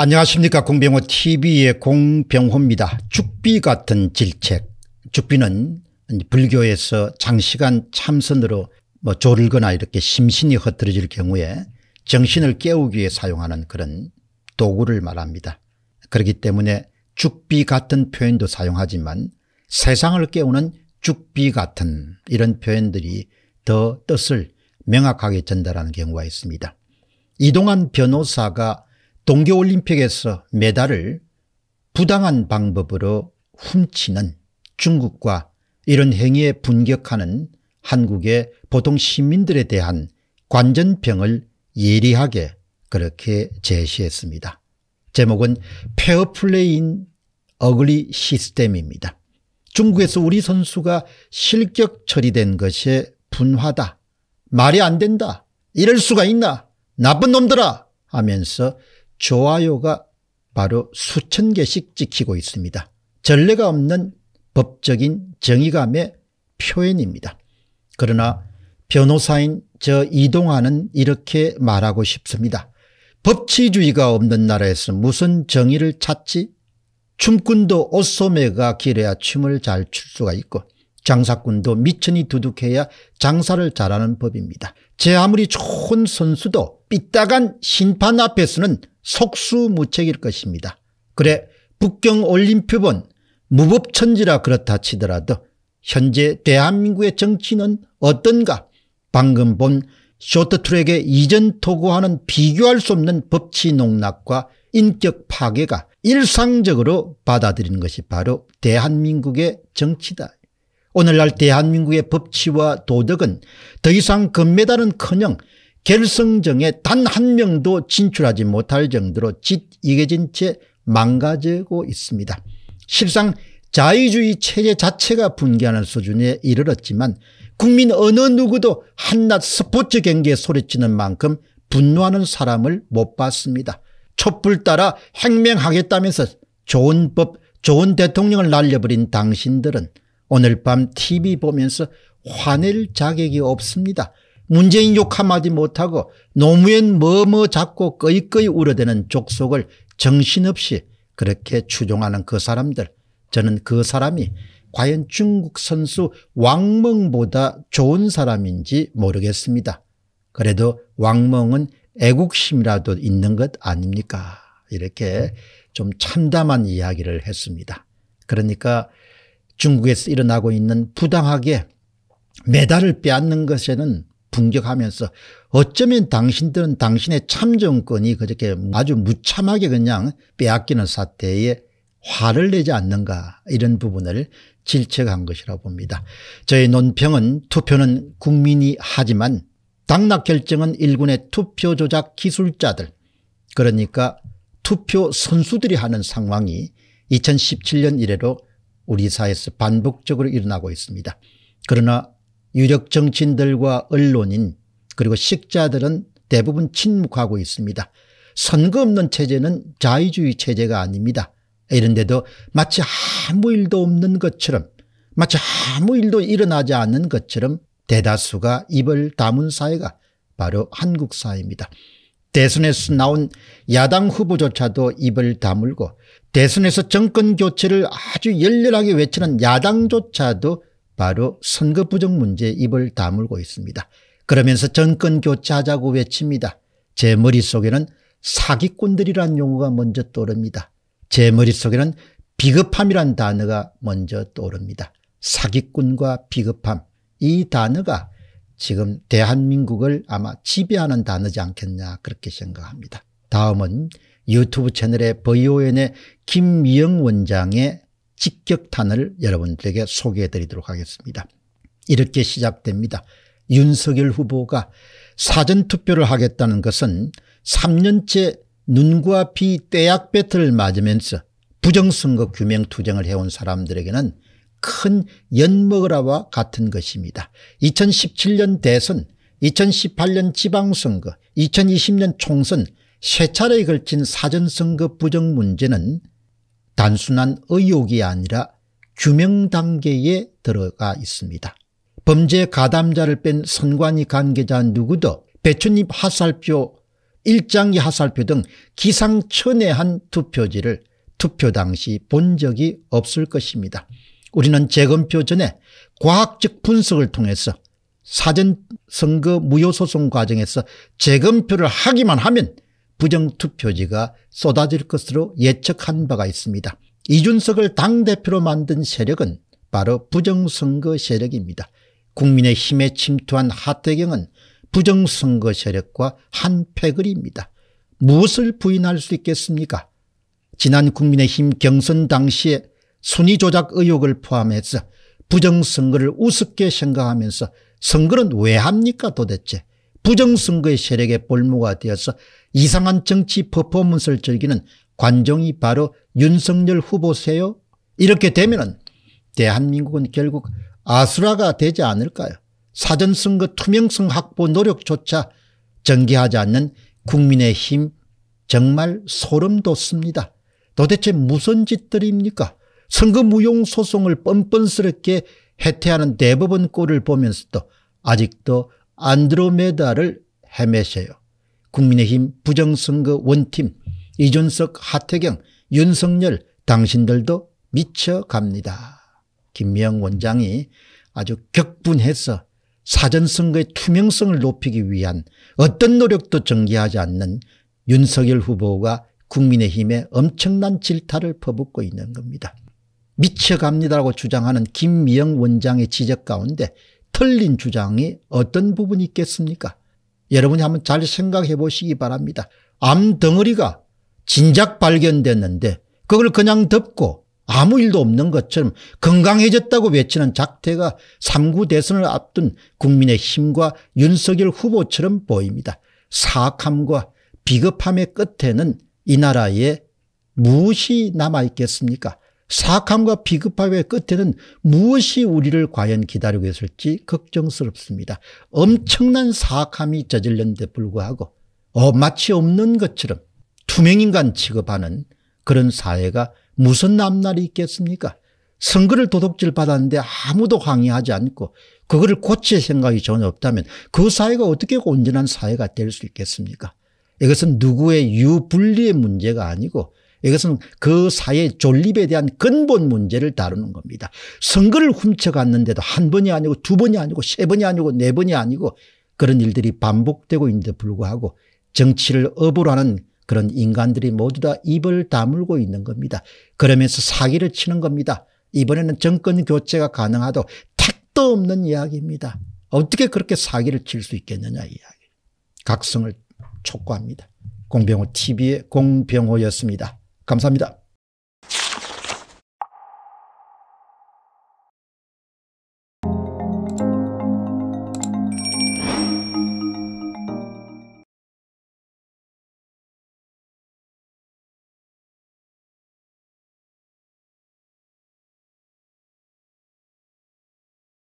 안녕하십니까 공병호 tv의 공병호입니다. 죽비 같은 질책 죽비는 불교에서 장시간 참선으로 뭐 졸거나 이렇게 심신이 흐트러질 경우에 정신을 깨우기 위해 사용하는 그런 도구를 말합니다. 그렇기 때문에 죽비 같은 표현도 사용하지만 세상을 깨우는 죽비 같은 이런 표현들이 더 뜻을 명확하게 전달하는 경우가 있습니다. 이동환 변호사가 동계올림픽에서 메달을 부당한 방법으로 훔치는 중국과 이런 행위에 분격하는 한국의 보통 시민들에 대한 관전병을 예리하게 그렇게 제시했습니다. 제목은 페어플레인 어글리 시스템입니다. 중국에서 우리 선수가 실격 처리된 것에 분화다. 말이 안 된다. 이럴 수가 있나. 나쁜 놈들아 하면서 좋아요가 바로 수천 개씩 찍히고 있습니다. 전례가 없는 법적인 정의감의 표현입니다. 그러나 변호사인 저 이동환은 이렇게 말하고 싶습니다. 법치주의가 없는 나라에서 무슨 정의를 찾지? 춤꾼도 옷소매가 길어야 춤을 잘 출 수가 있고 장사꾼도 미천이 두둑해야 장사를 잘하는 법입니다. 제 아무리 좋은 선수도 삐딱한 심판 앞에서는 속수무책일 것입니다. 그래 북경올림픽은 무법천지라 그렇다 치더라도 현재 대한민국의 정치는 어떤가 방금 본 쇼트트랙의 이전 토고하는 비교할 수 없는 법치 농락과 인격 파괴가 일상적으로 받아들이 것이 바로 대한민국의 정치다. 오늘날 대한민국의 법치와 도덕은 더 이상 금메달은커녕 결승정에 단 한 명도 진출하지 못할 정도로 짓이겨진 채 망가지고 있습니다. 실상 자유주의 체제 자체가 붕괴하는 수준에 이르렀지만 국민 어느 누구도 한낱 스포츠 경기에 소리치는 만큼 분노하는 사람을 못 봤습니다. 촛불 따라 횡명하겠다면서 좋은 법 좋은 대통령을 날려버린 당신들은 오늘 밤 TV 보면서 화낼 자격이 없습니다. 문재인 욕 한마디 못하고 노무현 뭐뭐 뭐 잡고 꺼이꺼이 우러대는 족속을 정신없이 그렇게 추종하는 그 사람들 저는 그 사람이 과연 중국 선수 왕멍보다 좋은 사람인지 모르겠습니다. 그래도 왕멍은 애국심이라도 있는 것 아닙니까 이렇게 좀 참담한 이야기를 했습니다. 그러니까 중국에서 일어나고 있는 부당하게 메달을 빼앗는 것에는 분격하면서 어쩌면 당신들은 당신의 참정권이 그렇게 아주 무참하게 그냥 빼앗기는 사태에 화를 내지 않는가 이런 부분을 질책한 것이라고 봅니다. 저희 논평은 투표는 국민이 하지만 당락 결정은 일군의 투표 조작 기술자들 그러니까 투표 선수들이 하는 상황이 2017년 이래로 우리 사회에서 반복적으로 일어나고 있습니다. 그러나 유력 정치인들과 언론인 그리고 식자들은 대부분 침묵하고 있습니다. 선거 없는 체제는 자유주의 체제가 아닙니다. 이런데도 마치 아무 일도 없는 것처럼 마치 아무 일도 일어나지 않는 것처럼 대다수가 입을 다문 사회가 바로 한국 사회입니다. 대선에서 나온 야당 후보조차도 입을 다물고 대선에서 정권교체를 아주 열렬하게 외치는 야당조차도 바로 선거부정 문제에 입을 다물고 있습니다. 그러면서 정권교체하자고 외칩니다. 제 머릿속에는 사기꾼들이란 용어가 먼저 떠오릅니다. 제 머릿속에는 비겁함이란 단어가 먼저 떠오릅니다. 사기꾼과 비겁함 이 단어가 지금 대한민국을 아마 지배하는 단어지 않겠냐 그렇게 생각합니다. 다음은 유튜브 채널의 버이오의 김영 원장의 직격탄을 여러분들에게 소개해 드리도록 하겠습니다. 이렇게 시작됩니다. 윤석열 후보가 사전투표를 하겠다는 것은 3년째 눈과 피 떼약 배틀을 맞으면서 부정선거 규명투쟁을 해온 사람들에게는 큰 연먹으라와 같은 것입니다. 2017년 대선 2018년 지방선거 2020년 총선 세 차례에 걸친 사전선거 부정 문제는 단순한 의혹이 아니라 규명 단계에 들어가 있습니다. 범죄 가담자를 뺀 선관위 관계자 누구도 배추잎 화살표 일장기 화살표 등 기상천외한 투표지를 투표 당시 본 적이 없을 것입니다. 우리는 재검표 전에 과학적 분석을 통해서 사전 선거 무효소송 과정에서 재검표를 하기만 하면 부정투표지가 쏟아질 것으로 예측한 바가 있습니다. 이준석을 당대표로 만든 세력은 바로 부정선거 세력입니다. 국민의 힘에 침투한 하태경은 부정선거 세력과 한패거리입니다. 무엇을 부인할 수 있겠습니까? 지난 국민의힘 경선 당시에 순위 조작 의혹을 포함해서 부정선거를 우습게 생각하면서 선거는 왜 합니까 도대체 부정선거의 세력의 볼모가 되어서 이상한 정치 퍼포먼스를 즐기는 관종이 바로 윤석열 후보세요 이렇게 되면 은 대한민국은 결국 아수라가 되지 않을까요 사전선거 투명성 확보 노력조차 전개하지 않는 국민의힘 정말 소름 돋습니다. 도대체 무슨 짓들입니까? 선거 무용 소송을 뻔뻔스럽게 해태하는 대법원 꼴을 보면서도 아직도 안드로메다를 헤매세요. 국민의힘 부정선거 원팀 이준석 하태경 윤석열 당신들도 미쳐갑니다. 김명 원장이 아주 격분해서 사전선거의 투명성을 높이기 위한 어떤 노력도 전개하지 않는 윤석열 후보가 국민의힘에 엄청난 질타를 퍼붓고 있는 겁니다. 미쳐갑니다라고 주장하는 김미영 원장의 지적 가운데 틀린 주장이 어떤 부분이 있겠습니까? 여러분이 한번 잘 생각해 보시기 바랍니다. 암 덩어리가 진작 발견됐는데 그걸 그냥 덮고 아무 일도 없는 것처럼 건강해졌다고 외치는 작태가 3구 대선을 앞둔 국민의힘과 윤석열 후보처럼 보입니다. 사악함과 비겁함의 끝에는 이 나라에 무엇이 남아있겠습니까? 사악함과 비급함의 끝에는 무엇이 우리를 과연 기다리고 있을지 걱정스럽습니다. 엄청난 사악함이 저질렀는데 불구하고 어, 마치 없는 것처럼 투명인간 취급하는 그런 사회가 무슨 남날이 있겠습니까? 선거를 도둑질 받았는데 아무도 항의하지 않고 그거를 고칠 생각이 전혀 없다면 그 사회가 어떻게 온전한 사회가 될 수 있겠습니까? 이것은 누구의 유불리의 문제가 아니고 이것은 그 사회 존립에 대한 근본 문제를 다루는 겁니다. 선거를 훔쳐갔는데도 한 번이 아니고 두 번이 아니고 세 번이 아니고 네 번이 아니고 그런 일들이 반복되고 있는데 불구하고 정치를 업으로 하는 그런 인간들이 모두 다 입을 다물고 있는 겁니다. 그러면서 사기를 치는 겁니다. 이번에는 정권 교체가 가능하도 택도 없는 이야기입니다. 어떻게 그렇게 사기를 칠 수 있겠느냐 이야기. 각성을 촉구합니다. 공병호 TV의 공병호였습니다. 감사합니다.